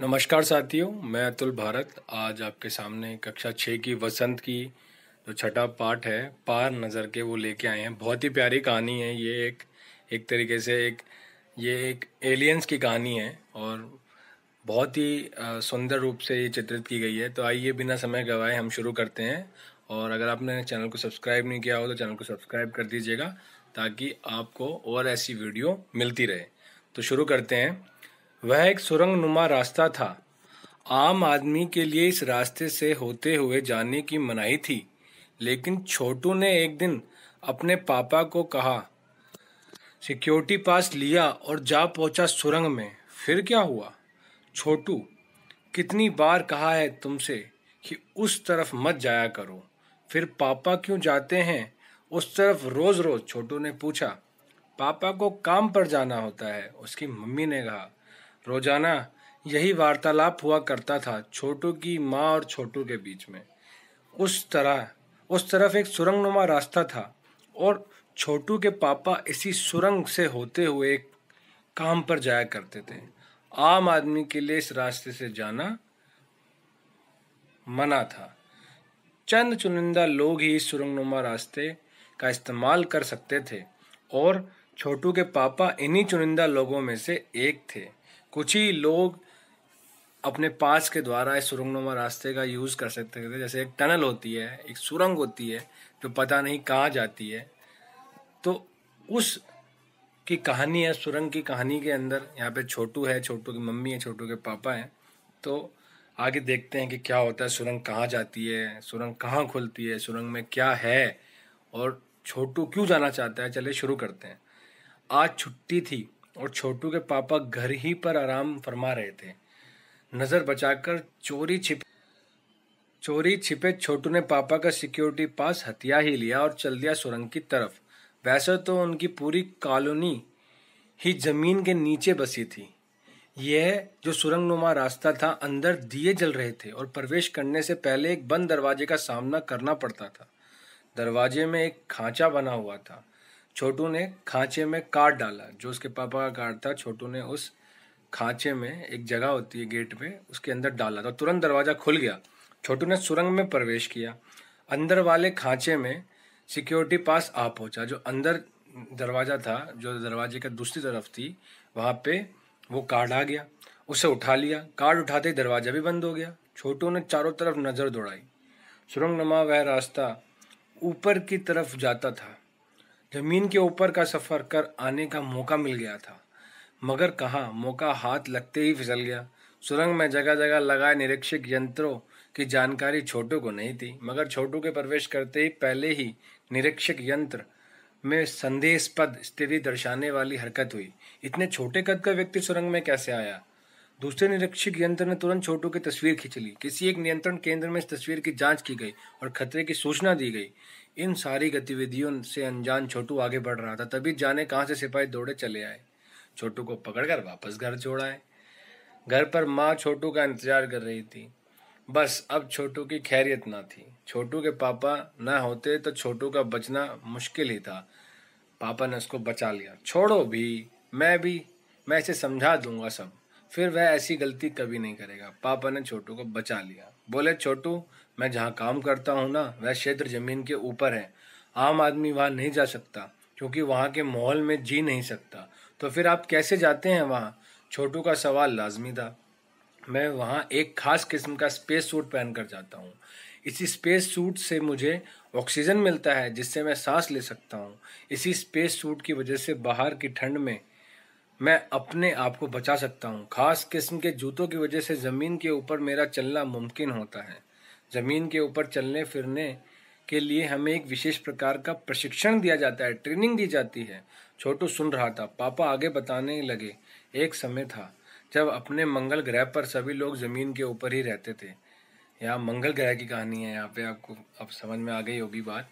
नमस्कार साथियों मैं अतुल भारत आज आपके सामने कक्षा छः की वसंत की जो छठा पाठ है पार नज़र के वो लेके आए हैं बहुत ही प्यारी कहानी है ये एक एक तरीके से एक ये एक एलियंस की कहानी है और बहुत ही सुंदर रूप से ये चित्रित की गई है तो आइए बिना समय गवाए हम शुरू करते हैं और अगर आपने चैनल को सब्सक्राइब नहीं किया हो तो चैनल को सब्सक्राइब कर दीजिएगा ताकि आपको और ऐसी वीडियो मिलती रहे तो शुरू करते हैं वह एक सुरंग नुमा रास्ता था आम आदमी के लिए इस रास्ते से होते हुए जाने की मनाही थी लेकिन छोटू ने एक दिन अपने पापा को कहा सिक्योरिटी पास लिया और जा पहुंचा सुरंग में फिर क्या हुआ छोटू कितनी बार कहा है तुमसे कि उस तरफ मत जाया करो फिर पापा क्यों जाते हैं उस तरफ रोज रोज छोटू ने पूछा पापा को काम पर जाना होता है उसकी मम्मी ने कहा रोजाना यही वार्तालाप हुआ करता था छोटू की माँ और छोटू के बीच में उस तरह उस तरफ एक सुरंगनुमा रास्ता था और छोटू के पापा इसी सुरंग से होते हुए एक काम पर जाया करते थे आम आदमी के लिए इस रास्ते से जाना मना था चंद चुनिंदा लोग ही इस सुरंगनुमा रास्ते का इस्तेमाल कर सकते थे और छोटू के पापा इन्हीं चुनिंदा लोगों में से एक थे कुछ ही लोग अपने पास के द्वारा इस सुरंगनुमा रास्ते का यूज़ कर सकते थे जैसे एक टनल होती है एक सुरंग होती है जो पता नहीं कहाँ जाती है तो उस की कहानी है सुरंग की कहानी के अंदर यहाँ पे छोटू है छोटू की मम्मी है छोटू के पापा हैं तो आगे देखते हैं कि क्या होता है सुरंग कहाँ जाती है सुरंग कहाँ खुलती है सुरंग में क्या है और छोटू क्यों जाना चाहता है चले शुरू करते हैं आज छुट्टी थी और छोटू के पापा घर ही पर आराम फरमा रहे थे नज़र बचाकर चोरी छिप चोरी छिपे छोटू ने पापा का सिक्योरिटी पास हथिया ही लिया और चल दिया सुरंग की तरफ वैसे तो उनकी पूरी कॉलोनी ही जमीन के नीचे बसी थी यह जो सुरंग नुमा रास्ता था अंदर दिए जल रहे थे और प्रवेश करने से पहले एक बंद दरवाजे का सामना करना पड़ता था दरवाजे में एक खांचा बना हुआ था छोटू ने खांचे में कार्ड डाला जो उसके पापा का कार्ड था छोटू ने उस खांचे में एक जगह होती है गेट में उसके अंदर डाला था तुरंत दरवाज़ा खुल गया छोटू ने सुरंग में प्रवेश किया अंदर वाले खांचे में सिक्योरिटी पास आ पहुंचा जो अंदर दरवाज़ा था जो दरवाजे का दूसरी तरफ थी वहाँ पे वो कार्ड आ गया उसे उठा लिया कार्ड उठाते ही दरवाज़ा भी बंद हो गया छोटू ने चारों तरफ नज़र दौड़ाई सुरंग नमा वह रास्ता ऊपर की तरफ जाता था जमीन के ऊपर का सफ़र कर आने का मौका मिल गया था मगर कहाँ मौका हाथ लगते ही फिसल गया सुरंग में जगह जगह लगाए निरीक्षक यंत्रों की जानकारी छोटू को नहीं थी मगर छोटू के प्रवेश करते ही पहले ही निरीक्षक यंत्र में संदेश पद स्थिति दर्शाने वाली हरकत हुई इतने छोटे कद का व्यक्ति सुरंग में कैसे आया दूसरे निरीक्षक यंत्र ने तुरंत छोटू की तस्वीर खींच ली किसी एक नियंत्रण केंद्र में इस तस्वीर की जांच की गई और खतरे की सूचना दी गई इन सारी गतिविधियों से अनजान छोटू आगे बढ़ रहा था तभी जाने कहाँ से सिपाही दौड़े चले आए छोटू को पकड़कर वापस घर छोड़ आए घर पर माँ छोटू का इंतजार कर रही थी बस अब छोटू की खैरियत ना थी छोटू के पापा ना होते तो छोटू का बचना मुश्किल ही था पापा ने उसको बचा लिया छोड़ो भी मैं भी मैं इसे समझा दूंगा सब फिर वह ऐसी गलती कभी नहीं करेगा पापा ने छोटू को बचा लिया बोले छोटू मैं जहाँ काम करता हूँ ना वह क्षेत्र ज़मीन के ऊपर है आम आदमी वहाँ नहीं जा सकता क्योंकि वहाँ के माहौल में जी नहीं सकता तो फिर आप कैसे जाते हैं वहाँ छोटू का सवाल लाजमी था मैं वहाँ एक ख़ास किस्म का स्पेस सूट पहन कर जाता हूँ इसी स्पेस सूट से मुझे ऑक्सीजन मिलता है जिससे मैं सांस ले सकता हूँ इसी स्पेस सूट की वजह से बाहर की ठंड में मैं अपने आप को बचा सकता हूँ खास किस्म के जूतों की वजह से ज़मीन के ऊपर मेरा चलना मुमकिन होता है ज़मीन के ऊपर चलने फिरने के लिए हमें एक विशेष प्रकार का प्रशिक्षण दिया जाता है ट्रेनिंग दी जाती है छोटू सुन रहा था पापा आगे बताने लगे एक समय था जब अपने मंगल ग्रह पर सभी लोग ज़मीन के ऊपर ही रहते थे यहाँ मंगल ग्रह की कहानी है यहाँ पे आपको अब समझ में आ गई होगी बात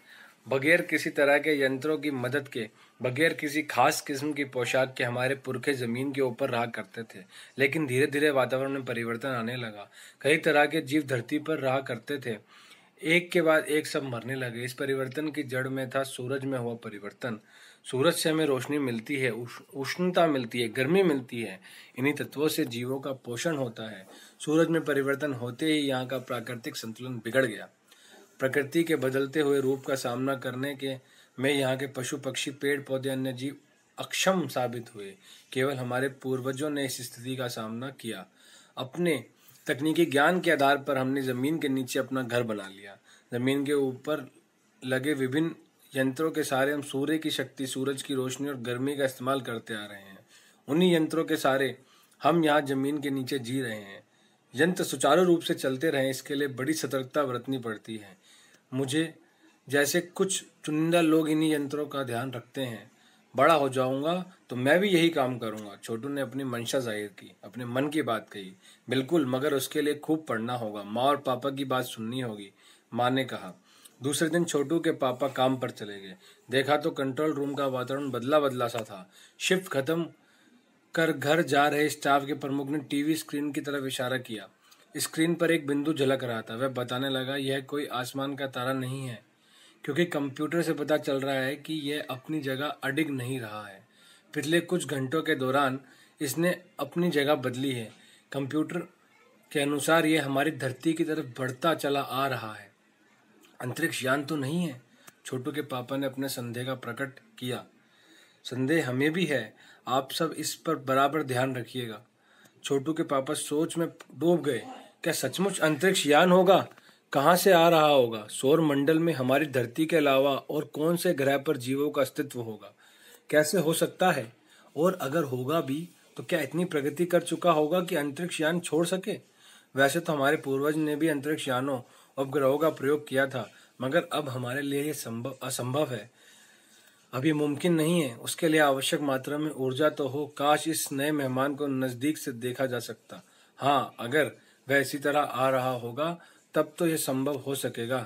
बगैर किसी तरह के यंत्रों की मदद के बगैर किसी खास किस्म की पोशाक के हमारे पुरखे ज़मीन के ऊपर रहा करते थे लेकिन धीरे धीरे वातावरण में परिवर्तन आने लगा कई तरह के जीव धरती पर रहा करते थे एक के बाद एक सब मरने लगे इस परिवर्तन की जड़ में था सूरज में हुआ परिवर्तन सूरज से हमें रोशनी मिलती है उष्णता मिलती है गर्मी मिलती है इन्हीं तत्वों से जीवों का पोषण होता है सूरज में परिवर्तन होते ही यहाँ का प्राकृतिक संतुलन बिगड़ गया प्रकृति के बदलते हुए रूप का सामना करने के में यहाँ के पशु पक्षी पेड़ पौधे अन्य जीव अक्षम साबित हुए केवल हमारे पूर्वजों ने इस स्थिति का सामना किया अपने तकनीकी ज्ञान के आधार पर हमने ज़मीन के नीचे अपना घर बना लिया ज़मीन के ऊपर लगे विभिन्न यंत्रों के सहारे हम सूर्य की शक्ति सूरज की रोशनी और गर्मी का इस्तेमाल करते आ रहे हैं उन्हीं यंत्रों के सहारे हम यहाँ ज़मीन के नीचे जी रहे हैं यंत्र सुचारू रूप से चलते रहें इसके लिए बड़ी सतर्कता बरतनी पड़ती है मुझे जैसे कुछ चुनिंदा लोग इन्हीं यंत्रों का ध्यान रखते हैं बड़ा हो जाऊंगा तो मैं भी यही काम करूंगा छोटू ने अपनी मंशा जाहिर की अपने मन की बात कही बिल्कुल मगर उसके लिए खूब पढ़ना होगा माँ और पापा की बात सुननी होगी माँ ने कहा दूसरे दिन छोटू के पापा काम पर चले गए देखा तो कंट्रोल रूम का वातावरण बदला बदला सा था शिफ्ट खत्म कर घर जा रहे स्टाफ के प्रमुख ने टीवी स्क्रीन की तरफ इशारा किया स्क्रीन पर एक बिंदु झलक रहा था वह बताने लगा यह कोई आसमान का तारा नहीं है क्योंकि कंप्यूटर से पता चल रहा है कि यह अपनी जगह अडिग नहीं रहा है पिछले कुछ घंटों के दौरान इसने अपनी जगह बदली है कंप्यूटर के अनुसार यह हमारी धरती की तरफ बढ़ता चला आ रहा है अंतरिक्ष यान तो नहीं है छोटू के पापा ने अपने संदेह का प्रकट किया संदेह हमें भी है आप सब इस पर बराबर ध्यान रखिएगा छोटू के पापा सोच में डूब गए क्या सचमुच अंतरिक्ष यान होगा कहाँ से आ रहा होगा सौर मंडल में हमारी धरती के अलावा और कौन से ग्रह पर जीवों का अस्तित्व होगा कैसे हो सकता है और अगर होगा भी तो क्या इतनी प्रगति कर चुका होगा कि अंतरिक्ष यान छोड़ सके वैसे तो हमारे पूर्वज ने भी अंतरिक्ष यानों उपग्रहों का प्रयोग किया था मगर अब हमारे लिए यह संभव असंभव है अब ये मुमकिन नहीं है उसके लिए आवश्यक मात्रा में ऊर्जा तो हो काश इस नए मेहमान को नज़दीक से देखा जा सकता हाँ अगर वह इसी तरह आ रहा होगा तब तो यह संभव हो सकेगा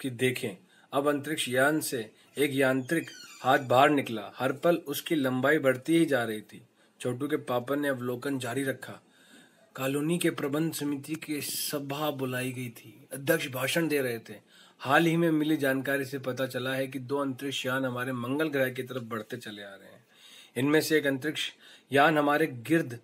कि देखें अब अंतरिक्ष यान से एक यांत्रिक हाथ बाहर निकला हर पल उसकी लंबाई बढ़ती ही जा रही थी छोटू के पापा ने अवलोकन जारी रखा कॉलोनी के प्रबंध समिति की सभा बुलाई गई थी अध्यक्ष भाषण दे रहे थे हाल ही में मिली जानकारी से पता चला है कि दो अंतरिक्ष यान हमारे मंगल ग्रह की तरफ बढ़ते चले आ रहे हैं इनमें से एक अंतरिक्ष यान हमारे गिर्द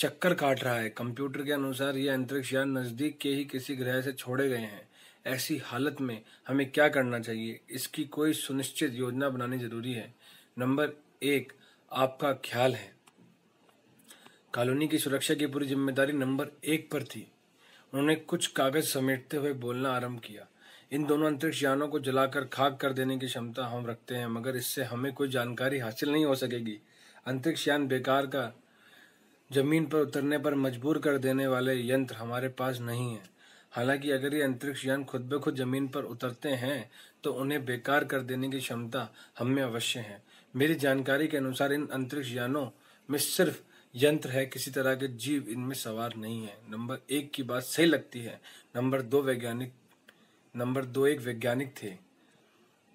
चक्कर काट रहा है कंप्यूटर के अनुसार ये अंतरिक्ष यान नज़दीक के ही किसी ग्रह से छोड़े गए हैं ऐसी हालत में हमें क्या करना चाहिए इसकी कोई सुनिश्चित योजना बनानी जरूरी है नंबर एक आपका ख्याल है कॉलोनी की सुरक्षा की पूरी जिम्मेदारी नंबर एक पर थी उन्होंने कुछ कागज समेटते हुए बोलना आरंभ किया इन दोनों अंतरिक्ष यानों को जलाकर खाक कर देने की क्षमता हम रखते हैं मगर इससे हमें कोई जानकारी हासिल नहीं हो सकेगी अंतरिक्ष यान बेकार का जमीन पर उतरने पर मजबूर कर देने वाले यंत्र हमारे पास नहीं है हालांकि अगर ये अंतरिक्ष यान खुद ब खुद जमीन पर उतरते हैं तो उन्हें बेकार कर देने की क्षमता हम में अवश्य है मेरी जानकारी के अनुसार इन अंतरिक्ष यानों में सिर्फ यंत्र है किसी तरह के जीव इनमें सवार नहीं है नंबर एक की बात सही लगती है नंबर दो वैज्ञानिक नंबर दो एक वैज्ञानिक थे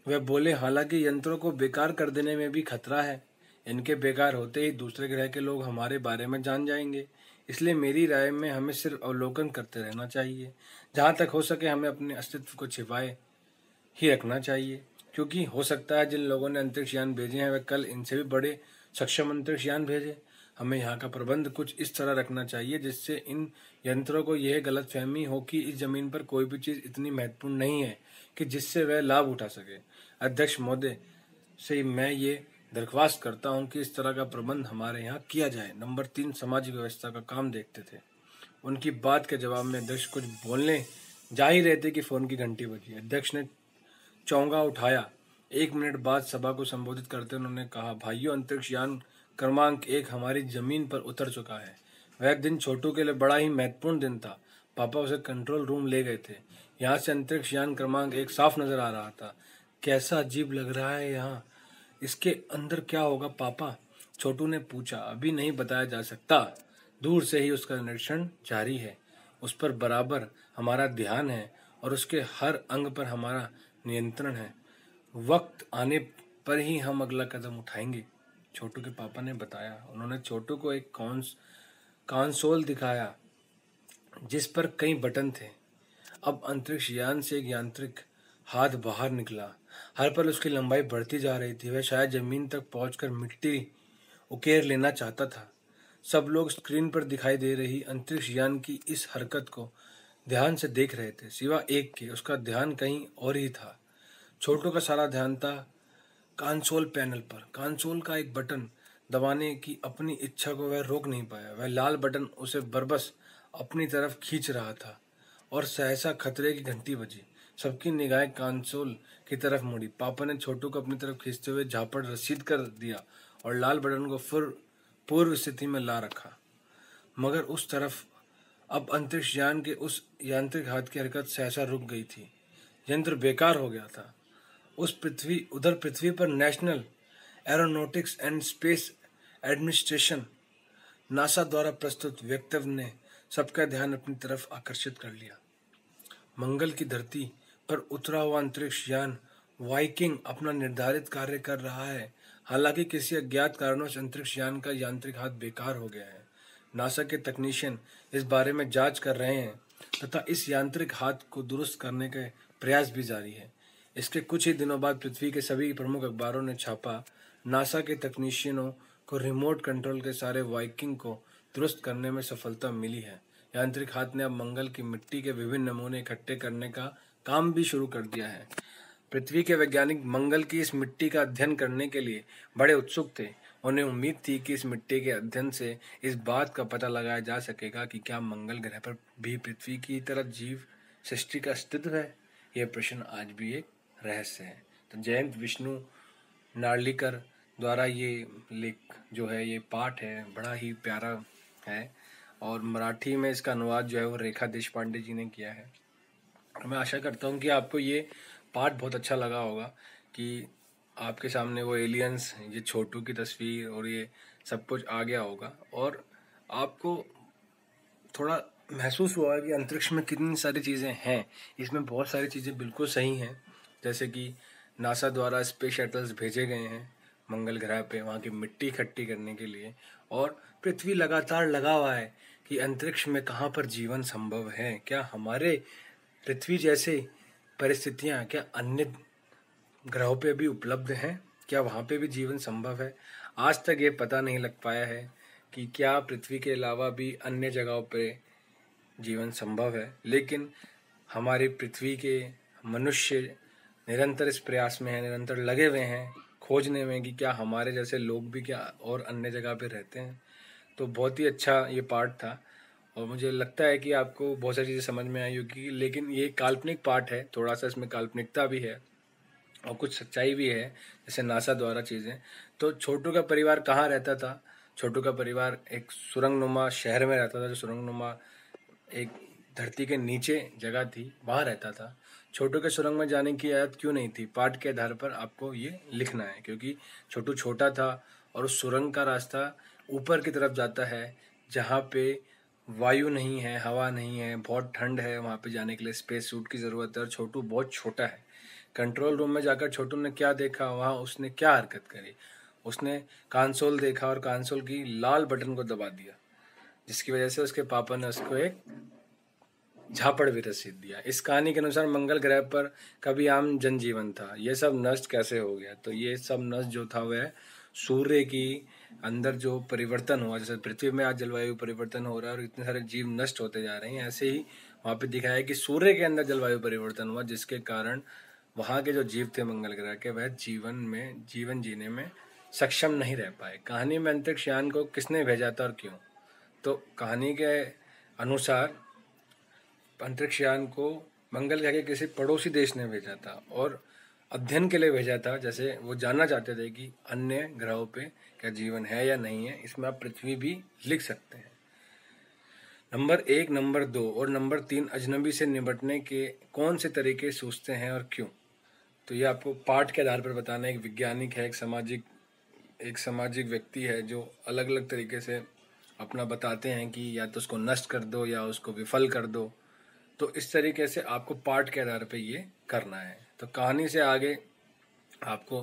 वह बोले हालांकि यंत्रों को बेकार कर देने में भी खतरा है इनके बेकार होते ही दूसरे ग्रह के लोग हमारे बारे में जान जाएंगे इसलिए मेरी राय में हमें सिर्फ अवलोकन करते रहना चाहिए जहाँ तक हो सके हमें अपने अस्तित्व को छिपाए ही रखना चाहिए क्योंकि हो सकता है जिन लोगों ने अंतरिक्ष यान भेजे हैं वह कल इनसे भी बड़े सक्षम अंतरिक्ष यान भेजे हमें यहाँ का प्रबंध कुछ इस तरह रखना चाहिए जिससे इन यंत्रों को यह गलत फहमी हो कि इस जमीन पर कोई भी चीज़ इतनी महत्वपूर्ण नहीं है कि जिससे वह लाभ उठा सके अध्यक्ष महोदय से मैं ये दरख्वास्त करता हूं कि इस तरह का प्रबंध हमारे यहाँ किया जाए नंबर तीन सामाजिक व्यवस्था का काम देखते थे उनकी बात के जवाब में अध्यक्ष कुछ बोलने जा ही रहे थे कि फोन की घंटी बजी अध्यक्ष ने चौंगा उठाया एक मिनट बाद सभा को संबोधित करते उन्होंने कहा भाइयों अंतरिक्ष यान क्रमांक एक हमारी जमीन पर उतर चुका है वह दिन छोटू के लिए बड़ा ही महत्वपूर्ण दिन था पापा उसे कंट्रोल रूम ले गए थे यहाँ से अंतरिक्ष यान क्रमांक एक साफ नजर आ रहा था कैसा अजीब लग रहा है यहाँ इसके अंदर क्या होगा पापा छोटू ने पूछा अभी नहीं बताया जा सकता दूर से ही उसका निरीक्षण जारी है उस पर बराबर हमारा ध्यान है और उसके हर अंग पर हमारा नियंत्रण है वक्त आने पर ही हम अगला कदम उठाएंगे छोटू के पापा ने बताया उन्होंने छोटू को एक कॉन्स कॉन्सोल दिखाया जिस पर कई बटन थे अब अंतरिक्ष यान से एक यांत्रिक हाथ बाहर निकला हर पल उसकी लंबाई बढ़ती जा रही थी वह शायद जमीन तक पहुँच मिट्टी उकेर लेना चाहता था सब लोग स्क्रीन पर दिखाई दे रही अंतरिक्ष यान की इस हरकत को ध्यान से देख रहे थे सिवा एक के उसका ध्यान कहीं और ही था छोटों का सारा ध्यान था कांसोल पैनल पर कांसोल का एक बटन दबाने की अपनी इच्छा को वह रोक नहीं पाया वह लाल बटन उसे बरबस अपनी तरफ खींच रहा था और सहसा खतरे की घंटी बजी सबकी निगाहें कांसोल की तरफ मुड़ी पापा ने छोटू को अपनी तरफ खींचते हुए झापड़ रसीद कर दिया और लाल बटन को फिर पूर्व स्थिति में ला रखा मगर उस तरफ अब अंतरिक्ष यान के उस यांत्रिक हाथ की हरकत सहसा रुक गई थी यंत्र बेकार हो गया था उस पृथ्वी उधर पृथ्वी पर National Aeronautics and Space Administration NASA द्वारा प्रस्तुत वक्तव्य ने सबका ध्यान अपनी तरफ आकर्षित कर लिया मंगल की धरती पर उतरा हुआ अंतरिक्ष यान वाइकिंग अपना निर्धारित कार्य कर रहा है हालांकि किसी अज्ञात कारणों से अंतरिक्ष यान का यांत्रिक हाथ बेकार हो गया है नासा के तकनीशियन इस बारे में जांच कर रहे हैं तथा इस यांत्रिक हाथ को दुरुस्त करने के प्रयास भी जारी है इसके कुछ ही दिनों बाद पृथ्वी के सभी प्रमुख अखबारों ने छापा नासा के तकनीशियनों को रिमोट कंट्रोल के सारे वाइकिंग को दुरुस्त करने में सफलता मिली है यांत्रिक हाथ ने अब मंगल की मिट्टी के विभिन्न नमूने इकट्ठे करने का काम भी शुरू कर दिया है पृथ्वी के वैज्ञानिक मंगल की इस मिट्टी का अध्ययन करने के लिए बड़े उत्सुक थे उन्हें उम्मीद थी कि इस मिट्टी के अध्ययन से इस बात का पता लगाया जा सकेगा कि क्या मंगल ग्रह पर भी पृथ्वी की तरह जीव सृष्टि का अस्तित्व है यह प्रश्न आज भी एक रहस्य है तो जयंत विष्णु नार्लिकर द्वारा ये लेख जो है ये पाठ है बड़ा ही प्यारा है और मराठी में इसका अनुवाद जो है वो रेखा पांडे जी ने किया है मैं आशा करता हूँ कि आपको ये पार्ट बहुत अच्छा लगा होगा कि आपके सामने वो एलियंस ये छोटू की तस्वीर और ये सब कुछ आ गया होगा और आपको थोड़ा महसूस हुआ कि अंतरिक्ष में कितनी सारी चीज़ें हैं इसमें बहुत सारी चीज़ें बिल्कुल सही हैं जैसे कि नासा द्वारा स्पेस शटल्स भेजे गए हैं मंगल ग्रह पे वहाँ की मिट्टी इकट्ठी करने के लिए और पृथ्वी लगातार लगा हुआ है कि अंतरिक्ष में कहाँ पर जीवन संभव है क्या हमारे पृथ्वी जैसे परिस्थितियाँ क्या अन्य ग्रहों पे भी उपलब्ध हैं क्या वहाँ पे भी जीवन संभव है आज तक ये पता नहीं लग पाया है कि क्या पृथ्वी के अलावा भी अन्य जगहों पे जीवन संभव है लेकिन हमारे पृथ्वी के मनुष्य निरंतर इस प्रयास में है निरंतर लगे हुए हैं खोजने में कि क्या हमारे जैसे लोग भी क्या और अन्य जगह पे रहते हैं तो बहुत ही अच्छा ये पार्ट था और मुझे लगता है कि आपको बहुत सारी चीज़ें समझ में आई होगी लेकिन ये काल्पनिक पार्ट है थोड़ा सा इसमें काल्पनिकता भी है और कुछ सच्चाई भी है जैसे नासा द्वारा चीज़ें तो छोटू का परिवार कहाँ रहता था छोटू का परिवार एक सुरंग नुमा शहर में रहता था जो सुरंग नुमा एक धरती के नीचे जगह थी वहाँ रहता था छोटू के सुरंग में जाने की आदत क्यों नहीं थी पाठ के आधार पर आपको ये लिखना है क्योंकि छोटू छोटा था और उस सुरंग का रास्ता ऊपर की तरफ जाता है जहाँ पे वायु नहीं है हवा नहीं है बहुत ठंड है वहाँ पे जाने के लिए स्पेस सूट की ज़रूरत है और छोटू बहुत छोटा है कंट्रोल रूम में जाकर छोटू ने क्या देखा वहाँ उसने क्या हरकत करी उसने कांसोल देखा और कांसोल की लाल बटन को दबा दिया जिसकी वजह से उसके पापा ने उसको एक झापड़ भी रसीद दिया इस कहानी के अनुसार मंगल ग्रह पर कभी आम जनजीवन था यह सब नष्ट कैसे हो गया तो ये सब नष्ट जो था वह सूर्य की अंदर जो परिवर्तन हुआ जैसे पृथ्वी में आज जलवायु परिवर्तन हो रहा है और इतने सारे जीव नष्ट होते जा रहे हैं ऐसे ही वहाँ पे दिखाया है कि सूर्य के अंदर जलवायु परिवर्तन हुआ जिसके कारण वहाँ के जो जीव थे मंगल ग्रह के वह जीवन में जीवन जीने में सक्षम नहीं रह पाए कहानी में अंतरिक्ष यान को किसने भेजा था और क्यों तो कहानी के अनुसार अंतरिक्ष यान को मंगल ग्रह के किसी पड़ोसी देश ने भेजा था और अध्ययन के लिए भेजा था जैसे वो जानना चाहते थे कि अन्य ग्रहों पे क्या जीवन है या नहीं है इसमें आप पृथ्वी भी लिख सकते हैं नंबर एक नंबर दो और नंबर तीन अजनबी से निपटने के कौन से तरीके सोचते हैं और क्यों तो ये आपको पाठ के आधार पर बताना एक वैज्ञानिक है एक सामाजिक एक सामाजिक व्यक्ति है जो अलग अलग तरीके से अपना बताते हैं कि या तो उसको नष्ट कर दो या उसको विफल कर दो तो इस तरीके से आपको पाठ के आधार पर ये करना है तो कहानी से आगे आपको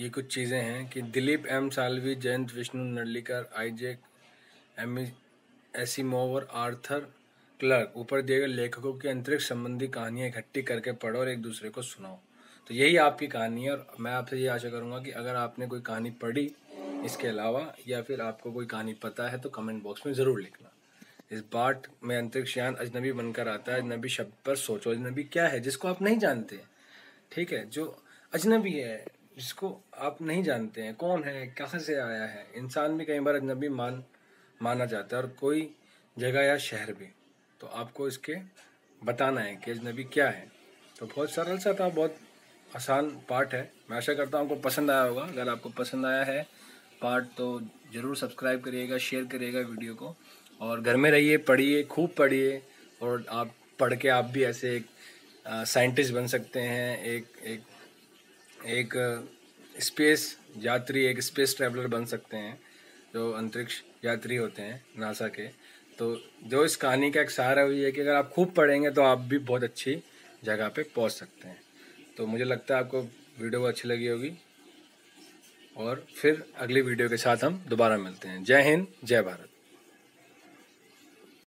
ये कुछ चीज़ें हैं कि दिलीप एम सालवी जयंत विष्णु आई आईजेक एम एसी मोवर आर्थर क्लर्क ऊपर दिए गए लेखकों की अंतरिक्ष संबंधी कहानियाँ इकट्ठी करके पढ़ो और एक दूसरे को सुनाओ तो यही आपकी कहानी है और मैं आपसे ये आशा करूँगा कि अगर आपने कोई कहानी पढ़ी इसके अलावा या फिर आपको कोई कहानी पता है तो कमेंट बॉक्स में ज़रूर लिखना इस बाट में अंतरिक्ष यान अजनबी बनकर आता है अजनबी शब्द पर सोचो अजनबी क्या है जिसको आप नहीं जानते ठीक है जो अजनबी है जिसको आप नहीं जानते हैं कौन है कहाँ से आया है इंसान भी कई बार अजनबी मान माना जाता है और कोई जगह या शहर भी तो आपको इसके बताना है कि अजनबी क्या है तो बहुत सरल सा था बहुत आसान पार्ट है मैं आशा करता हूँ आपको पसंद आया होगा अगर आपको पसंद आया है पार्ट तो ज़रूर सब्सक्राइब करिएगा शेयर करिएगा वीडियो को और घर में रहिए पढ़िए खूब पढ़िए और आप पढ़ के आप भी ऐसे एक साइंटिस्ट बन सकते हैं एक एक एक स्पेस यात्री एक स्पेस ट्रैवलर बन सकते हैं जो अंतरिक्ष यात्री होते हैं नासा के तो जो इस कहानी का एक सहारा वही है कि अगर आप खूब पढ़ेंगे तो आप भी बहुत अच्छी जगह पे पहुंच सकते हैं तो मुझे लगता है आपको वीडियो अच्छी लगी होगी और फिर अगली वीडियो के साथ हम दोबारा मिलते हैं जय हिंद जय भारत